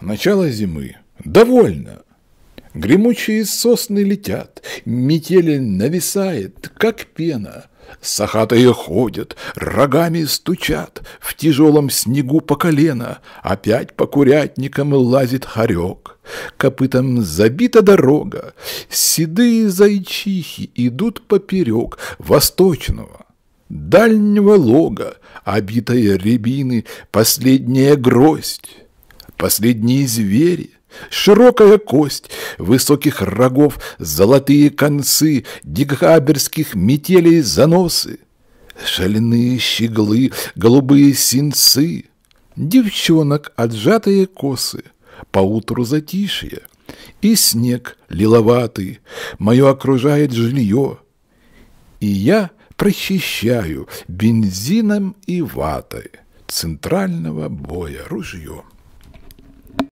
Начало зимы. Довольно. Гремучие сосны летят, метели нависает, как пена. Сахатые ходят, рогами стучат, в тяжелом снегу по колено. Опять по курятникам лазит хорек. Копытом забита дорога, седые зайчихи идут поперек восточного дальнего лога, обитая рябины, последняя гроздь. Последние звери, широкая кость, высоких рогов, золотые концы, дикоберских метелей заносы, шальные щеглы, голубые синцы, девчонок отжатые косы, поутру затишье, и снег лиловатый, мое окружает жилье, и я прочищаю бензином и ватой центрального боя ружьем.